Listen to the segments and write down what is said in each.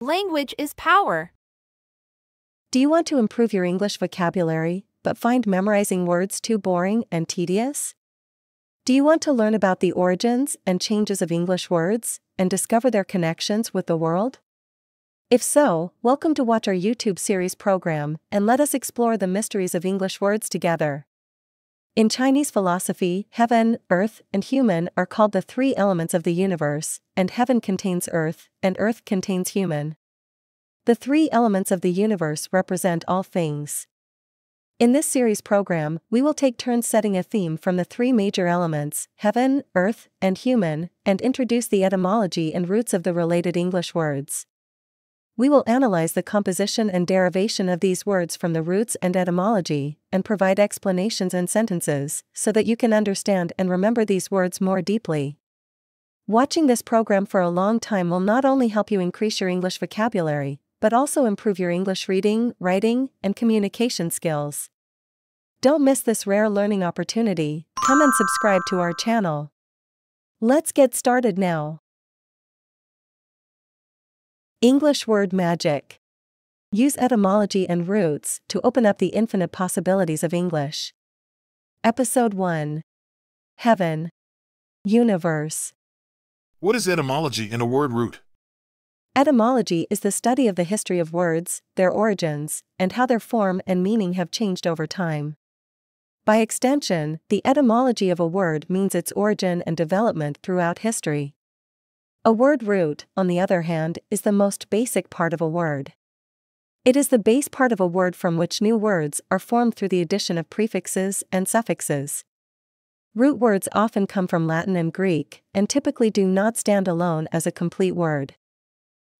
Language is power. Do you want to improve your English vocabulary, but find memorizing words too boring and tedious? Do you want to learn about the origins and changes of English words and discover their connections with the world? If so, welcome to watch our YouTube series program and let us explore the mysteries of English words together. In Chinese philosophy, heaven, earth, and human are called the three elements of the universe, and heaven contains earth, and earth contains human. The three elements of the universe represent all things. In this series program, we will take turns setting a theme from the three major elements heaven, earth, and human, and introduce the etymology and roots of the related English words. We will analyze the composition and derivation of these words from the roots and etymology, and provide explanations and sentences, so that you can understand and remember these words more deeply. Watching this program for a long time will not only help you increase your English vocabulary, but also improve your English reading, writing, and communication skills. Don't miss this rare learning opportunity, come and subscribe to our channel. Let's get started now. English word magic. Use etymology and roots to open up the infinite possibilities of English. Episode 1 Heaven, Universe. What is etymology and a word root? Etymology is the study of the history of words, their origins, and how their form and meaning have changed over time. By extension, the etymology of a word means its origin and development throughout history. A word root, on the other hand, is the most basic part of a word. It is the base part of a word from which new words are formed through the addition of prefixes and suffixes. Root words often come from Latin and Greek, and typically do not stand alone as a complete word.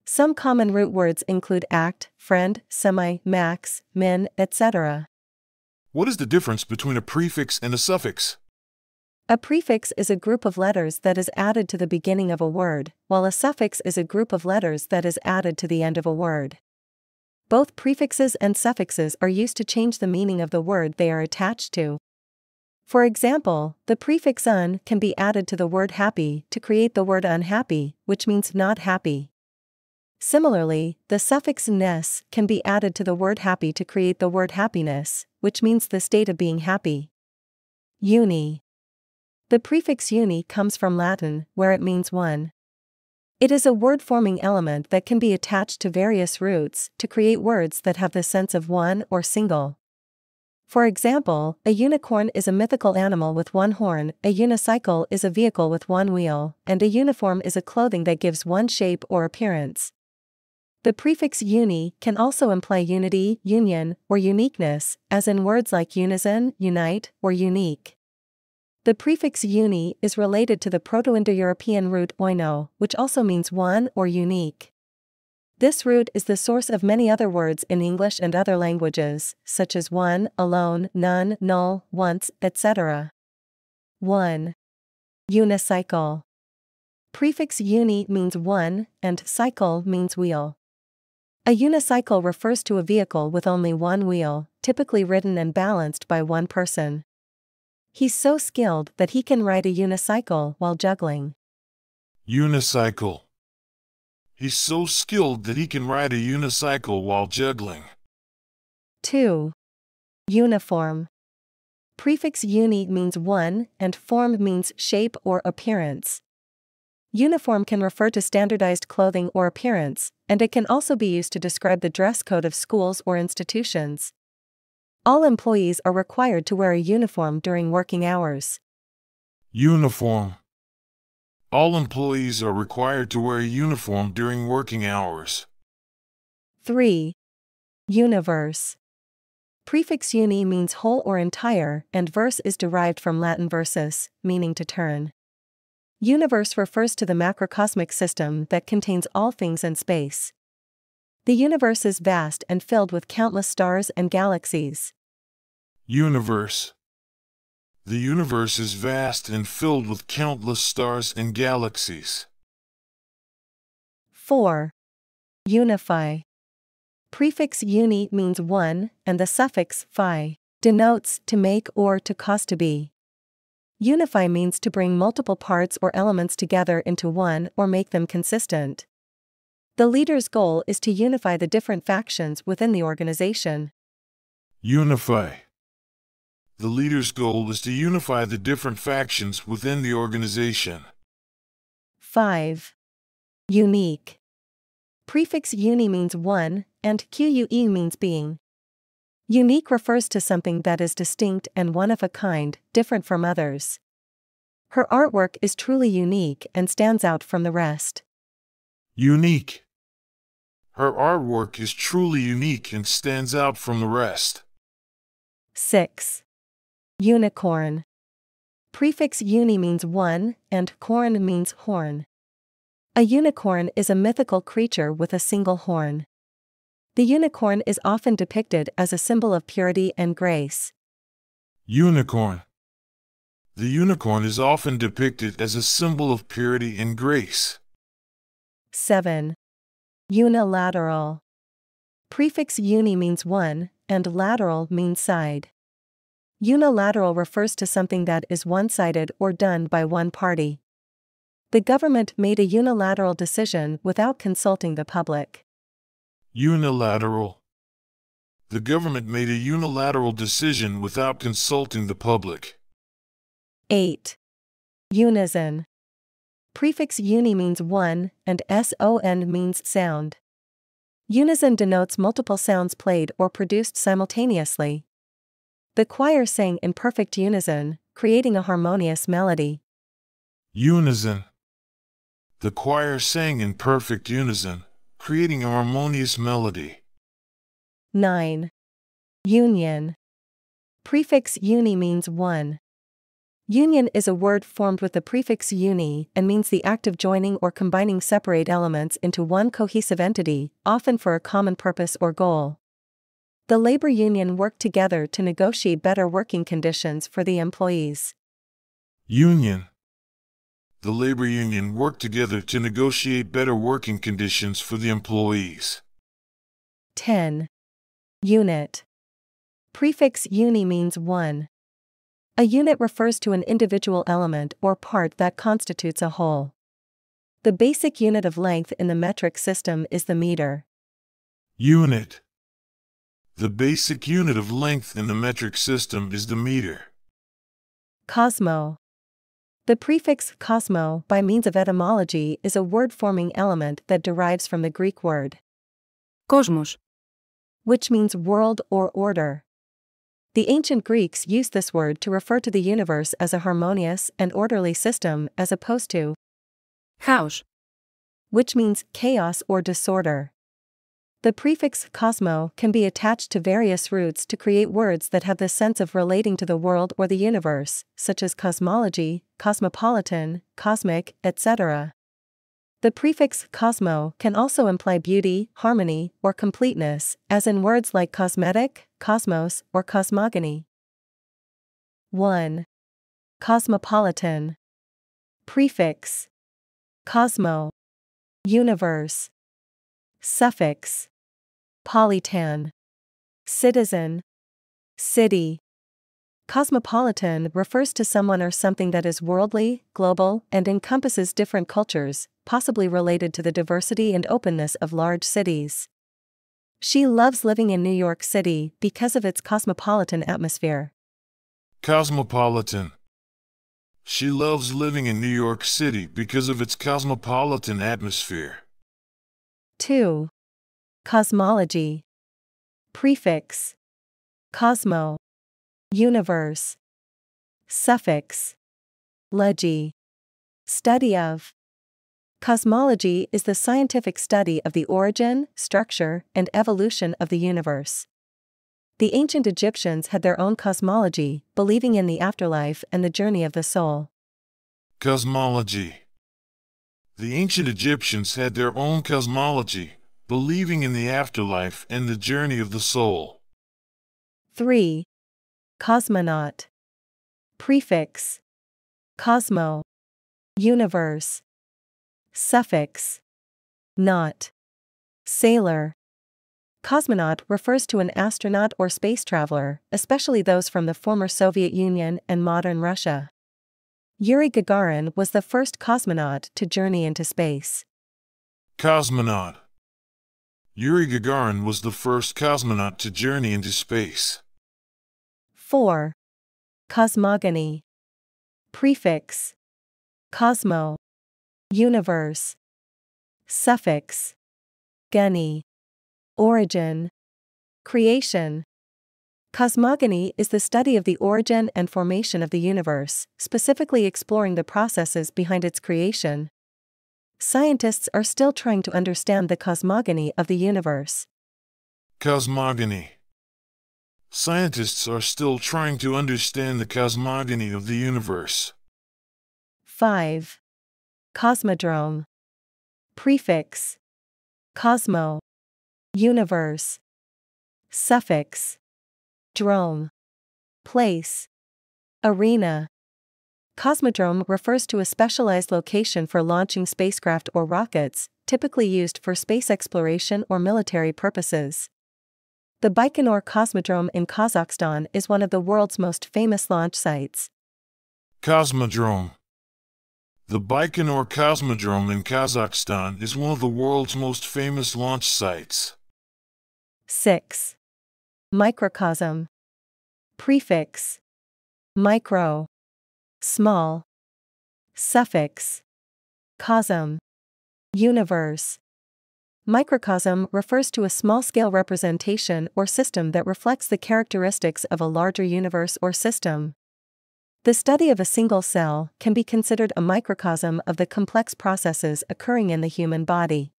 Some common root words include act, friend, semi, max, min, etc. What is the difference between a prefix and a suffix? A prefix is a group of letters that is added to the beginning of a word, while a suffix is a group of letters that is added to the end of a word. Both prefixes and suffixes are used to change the meaning of the word they are attached to. For example, the prefix un can be added to the word happy to create the word unhappy, which means not happy. Similarly, the suffix ness can be added to the word happy to create the word happiness, which means the state of being happy. Uni the prefix uni comes from Latin, where it means one. It is a word forming element that can be attached to various roots to create words that have the sense of one or single. For example, a unicorn is a mythical animal with one horn, a unicycle is a vehicle with one wheel, and a uniform is a clothing that gives one shape or appearance. The prefix uni can also imply unity, union, or uniqueness, as in words like unison, unite, or unique. The prefix uni is related to the Proto-Indo-European root oino, which also means one or unique. This root is the source of many other words in English and other languages, such as one, alone, none, null, once, etc. 1. Unicycle. Prefix uni means one, and cycle means wheel. A unicycle refers to a vehicle with only one wheel, typically ridden and balanced by one person. He's so skilled that he can ride a unicycle while juggling. Unicycle. He's so skilled that he can ride a unicycle while juggling. 2. Uniform. Prefix uni means one and form means shape or appearance. Uniform can refer to standardized clothing or appearance, and it can also be used to describe the dress code of schools or institutions. All employees are required to wear a uniform during working hours. Uniform. All employees are required to wear a uniform during working hours. 3. Universe. Prefix uni means whole or entire, and verse is derived from Latin versus, meaning to turn. Universe refers to the macrocosmic system that contains all things in space. The universe is vast and filled with countless stars and galaxies. Universe The universe is vast and filled with countless stars and galaxies. 4. Unify Prefix uni means one, and the suffix phi denotes to make or to cause to be. Unify means to bring multiple parts or elements together into one or make them consistent. The leader's goal is to unify the different factions within the organization. Unify the leader's goal is to unify the different factions within the organization. 5. Unique. Prefix uni means one, and QUE means being. Unique refers to something that is distinct and one of a kind, different from others. Her artwork is truly unique and stands out from the rest. Unique. Her artwork is truly unique and stands out from the rest. 6. Unicorn. Prefix uni means one, and corn means horn. A unicorn is a mythical creature with a single horn. The unicorn is often depicted as a symbol of purity and grace. Unicorn. The unicorn is often depicted as a symbol of purity and grace. 7. Unilateral. Prefix uni means one, and lateral means side. Unilateral refers to something that is one-sided or done by one party. The government made a unilateral decision without consulting the public. Unilateral. The government made a unilateral decision without consulting the public. 8. Unison. Prefix uni means one, and son means sound. Unison denotes multiple sounds played or produced simultaneously, the choir sang in perfect unison, creating a harmonious melody. Unison. The choir sang in perfect unison, creating a harmonious melody. 9. Union. Prefix uni means one. Union is a word formed with the prefix uni and means the act of joining or combining separate elements into one cohesive entity, often for a common purpose or goal. The labor union worked together to negotiate better working conditions for the employees. Union The labor union worked together to negotiate better working conditions for the employees. 10. Unit Prefix uni means one. A unit refers to an individual element or part that constitutes a whole. The basic unit of length in the metric system is the meter. Unit the basic unit of length in the metric system is the meter. Cosmo. The prefix cosmo by means of etymology is a word-forming element that derives from the Greek word kosmos, which means world or order. The ancient Greeks used this word to refer to the universe as a harmonious and orderly system as opposed to chaos, which means chaos or disorder. The prefix cosmo can be attached to various roots to create words that have the sense of relating to the world or the universe, such as cosmology, cosmopolitan, cosmic, etc. The prefix cosmo can also imply beauty, harmony, or completeness, as in words like cosmetic, cosmos, or cosmogony. 1. Cosmopolitan. Prefix Cosmo. Universe. Suffix. Polytan. Citizen. City. Cosmopolitan refers to someone or something that is worldly, global, and encompasses different cultures, possibly related to the diversity and openness of large cities. She loves living in New York City because of its cosmopolitan atmosphere. Cosmopolitan. She loves living in New York City because of its cosmopolitan atmosphere. 2. Cosmology. Prefix. Cosmo. Universe. Suffix. Logy. Study of. Cosmology is the scientific study of the origin, structure, and evolution of the universe. The ancient Egyptians had their own cosmology, believing in the afterlife and the journey of the soul. Cosmology the ancient Egyptians had their own cosmology, believing in the afterlife and the journey of the soul. 3. Cosmonaut Prefix Cosmo Universe Suffix Not Sailor Cosmonaut refers to an astronaut or space traveler, especially those from the former Soviet Union and modern Russia. Yuri Gagarin was the first cosmonaut to journey into space. Cosmonaut Yuri Gagarin was the first cosmonaut to journey into space. 4. Cosmogony Prefix Cosmo Universe Suffix Geni Origin Creation Cosmogony is the study of the origin and formation of the universe, specifically exploring the processes behind its creation. Scientists are still trying to understand the cosmogony of the universe. Cosmogony Scientists are still trying to understand the cosmogony of the universe. 5. Cosmodrome Prefix Cosmo Universe Suffix Drome. Place. Arena. Cosmodrome refers to a specialized location for launching spacecraft or rockets, typically used for space exploration or military purposes. The Baikonur Cosmodrome in Kazakhstan is one of the world's most famous launch sites. Cosmodrome The Baikonur Cosmodrome in Kazakhstan is one of the world's most famous launch sites. 6. Microcosm. Prefix. Micro. Small. Suffix. Cosm. Universe. Microcosm refers to a small scale representation or system that reflects the characteristics of a larger universe or system. The study of a single cell can be considered a microcosm of the complex processes occurring in the human body.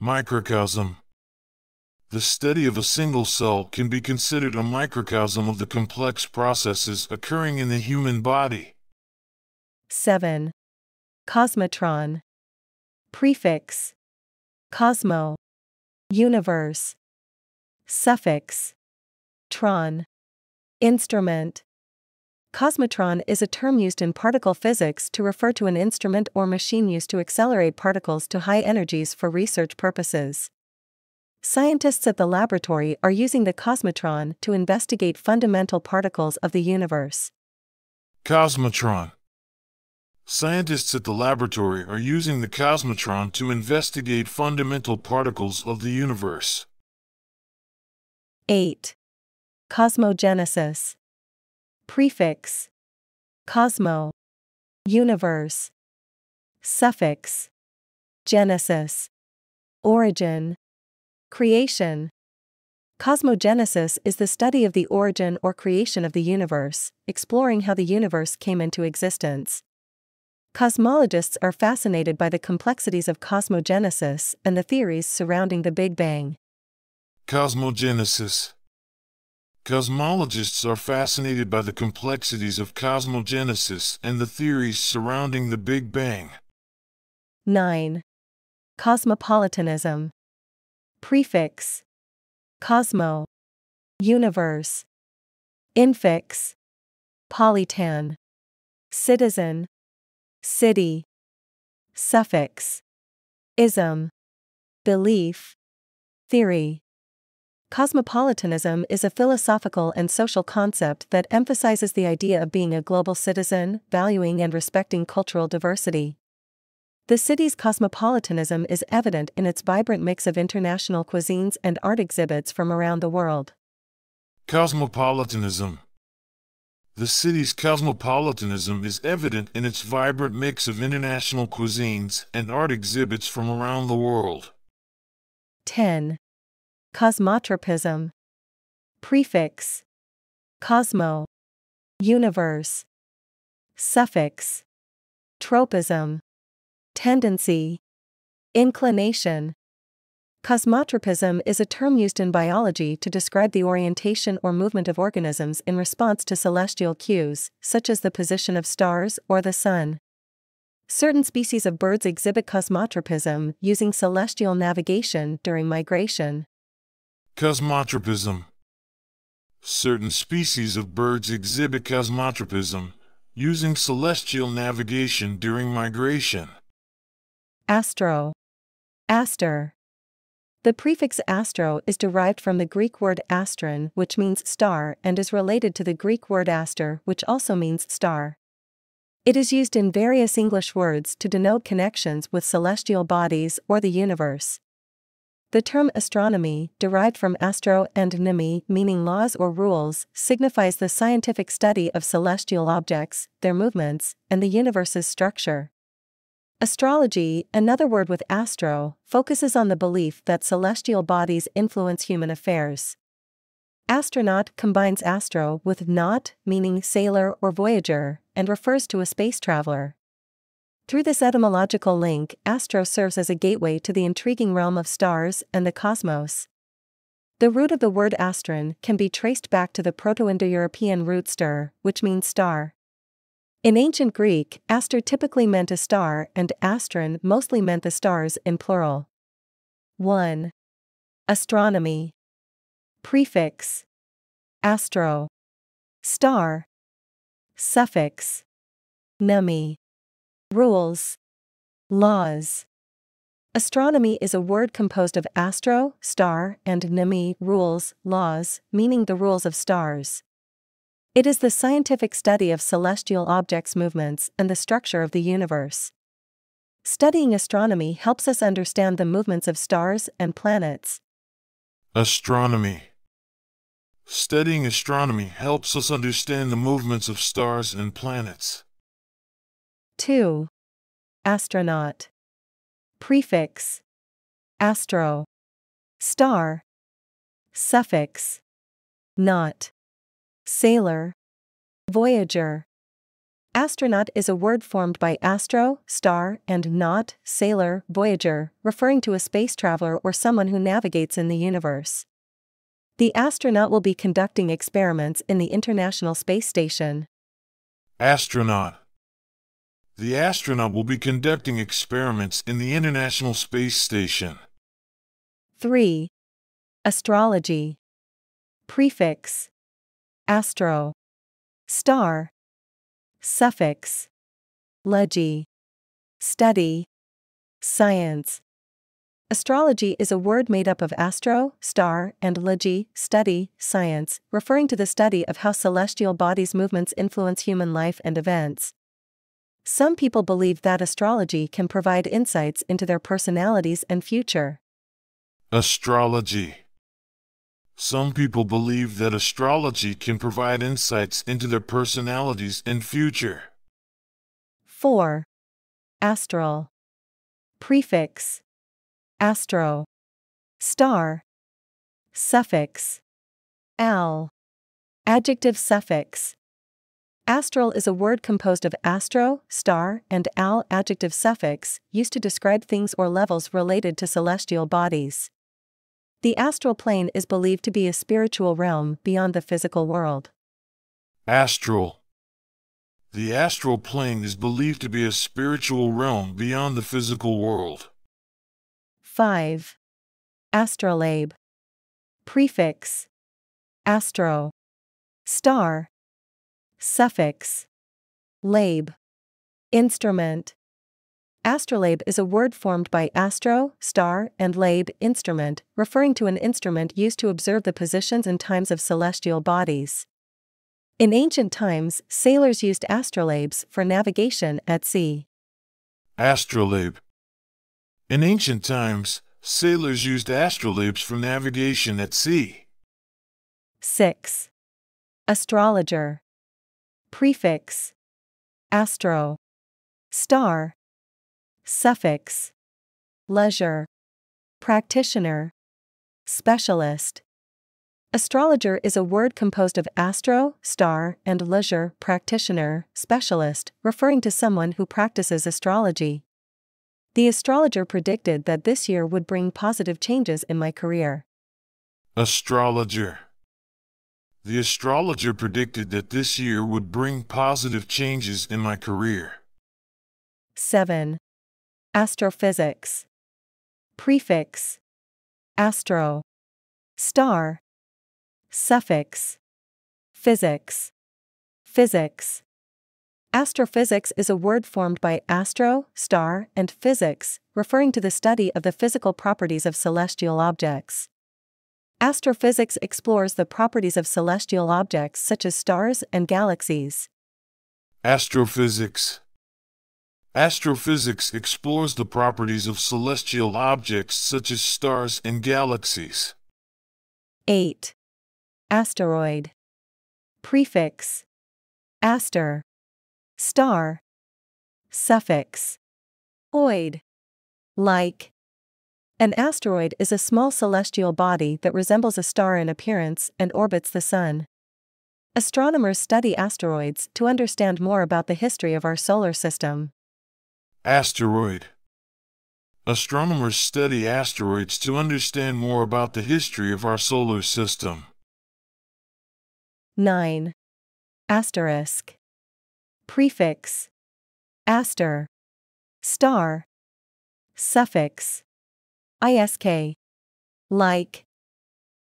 Microcosm the study of a single cell can be considered a microcosm of the complex processes occurring in the human body. 7. Cosmotron Prefix Cosmo Universe Suffix Tron Instrument Cosmotron is a term used in particle physics to refer to an instrument or machine used to accelerate particles to high energies for research purposes. Scientists at the laboratory are using the Cosmotron to investigate fundamental particles of the universe. Cosmotron Scientists at the laboratory are using the Cosmotron to investigate fundamental particles of the universe. 8. Cosmogenesis Prefix Cosmo Universe Suffix Genesis Origin Creation Cosmogenesis is the study of the origin or creation of the universe, exploring how the universe came into existence. Cosmologists are fascinated by the complexities of cosmogenesis and the theories surrounding the Big Bang. Cosmogenesis Cosmologists are fascinated by the complexities of cosmogenesis and the theories surrounding the Big Bang. 9. Cosmopolitanism Prefix Cosmo Universe Infix Polytan Citizen City Suffix Ism Belief Theory Cosmopolitanism is a philosophical and social concept that emphasizes the idea of being a global citizen, valuing and respecting cultural diversity. The city's cosmopolitanism is evident in its vibrant mix of international cuisines and art exhibits from around the world. Cosmopolitanism The city's cosmopolitanism is evident in its vibrant mix of international cuisines and art exhibits from around the world. 10. Cosmotropism Prefix Cosmo Universe Suffix Tropism Tendency. Inclination. Cosmotropism is a term used in biology to describe the orientation or movement of organisms in response to celestial cues, such as the position of stars or the sun. Certain species of birds exhibit cosmotropism using celestial navigation during migration. Cosmotropism Certain species of birds exhibit cosmotropism using celestial navigation during migration. Astro. Aster. The prefix astro is derived from the Greek word astron, which means star, and is related to the Greek word aster, which also means star. It is used in various English words to denote connections with celestial bodies or the universe. The term astronomy, derived from astro and nimi, meaning laws or rules, signifies the scientific study of celestial objects, their movements, and the universe's structure. Astrology, another word with astro, focuses on the belief that celestial bodies influence human affairs. Astronaut combines astro with naut, meaning sailor or voyager, and refers to a space traveler. Through this etymological link, astro serves as a gateway to the intriguing realm of stars and the cosmos. The root of the word astron can be traced back to the Proto Indo European root stir, which means star. In ancient Greek, aster typically meant a star and astron mostly meant the stars in plural. 1. Astronomy. Prefix. Astro. Star. Suffix. Nemi. Rules. Laws. Astronomy is a word composed of astro, star, and nemi, rules, laws, meaning the rules of stars. It is the scientific study of celestial objects' movements and the structure of the universe. Studying astronomy helps us understand the movements of stars and planets. Astronomy Studying astronomy helps us understand the movements of stars and planets. 2. Astronaut Prefix Astro Star Suffix Not Sailor. Voyager. Astronaut is a word formed by astro, star, and not, sailor, voyager, referring to a space traveler or someone who navigates in the universe. The astronaut will be conducting experiments in the International Space Station. Astronaut. The astronaut will be conducting experiments in the International Space Station. 3. Astrology. Prefix astro, star, suffix, legi, study, science. Astrology is a word made up of astro, star, and legi, study, science, referring to the study of how celestial bodies' movements influence human life and events. Some people believe that astrology can provide insights into their personalities and future. Astrology some people believe that astrology can provide insights into their personalities and future. 4. Astral Prefix Astro Star Suffix Al Adjective suffix Astral is a word composed of astro, star, and al adjective suffix, used to describe things or levels related to celestial bodies. The astral plane is believed to be a spiritual realm beyond the physical world. Astral The astral plane is believed to be a spiritual realm beyond the physical world. 5. Astrolabe Prefix Astro Star Suffix Labe Instrument Astrolabe is a word formed by astro, star, and labe, instrument, referring to an instrument used to observe the positions and times of celestial bodies. In ancient times, sailors used astrolabes for navigation at sea. Astrolabe In ancient times, sailors used astrolabes for navigation at sea. 6. Astrologer Prefix Astro Star Suffix Leisure Practitioner Specialist Astrologer is a word composed of astro, star, and leisure, practitioner, specialist, referring to someone who practices astrology. The astrologer predicted that this year would bring positive changes in my career. Astrologer. The astrologer predicted that this year would bring positive changes in my career. 7. Astrophysics. Prefix. Astro. Star. Suffix. Physics. Physics. Astrophysics is a word formed by astro, star, and physics, referring to the study of the physical properties of celestial objects. Astrophysics explores the properties of celestial objects such as stars and galaxies. Astrophysics Astrophysics explores the properties of celestial objects such as stars and galaxies. 8. Asteroid. Prefix. Aster. Star. Suffix. Oid. Like. An asteroid is a small celestial body that resembles a star in appearance and orbits the Sun. Astronomers study asteroids to understand more about the history of our solar system. Asteroid Astronomers study asteroids to understand more about the history of our solar system. 9. Asterisk. Prefix. Aster. Star. Suffix. ISK. Like.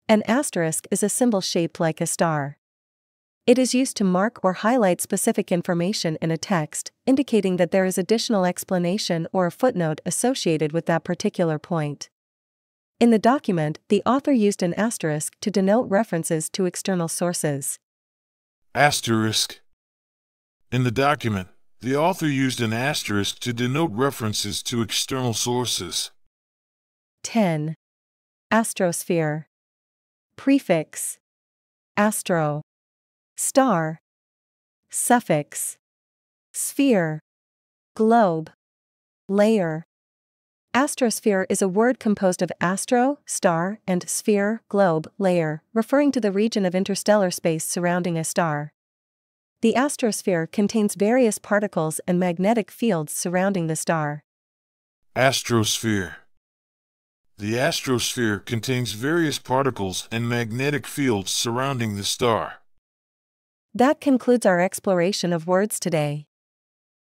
An asterisk is a symbol shaped like a star. It is used to mark or highlight specific information in a text, indicating that there is additional explanation or a footnote associated with that particular point. In the document, the author used an asterisk to denote references to external sources. Asterisk. In the document, the author used an asterisk to denote references to external sources. 10. Astrosphere. Prefix. Astro star, suffix, sphere, globe, layer. Astrosphere is a word composed of astro, star, and sphere, globe, layer, referring to the region of interstellar space surrounding a star. The astrosphere contains various particles and magnetic fields surrounding the star. Astrosphere The astrosphere contains various particles and magnetic fields surrounding the star. That concludes our exploration of words today.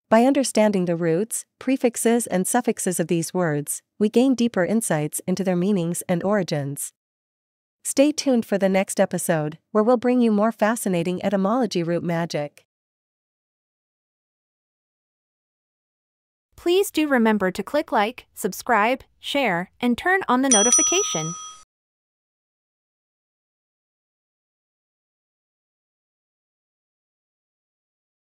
By understanding the roots, prefixes, and suffixes of these words, we gain deeper insights into their meanings and origins. Stay tuned for the next episode, where we'll bring you more fascinating etymology root magic. Please do remember to click like, subscribe, share, and turn on the notification.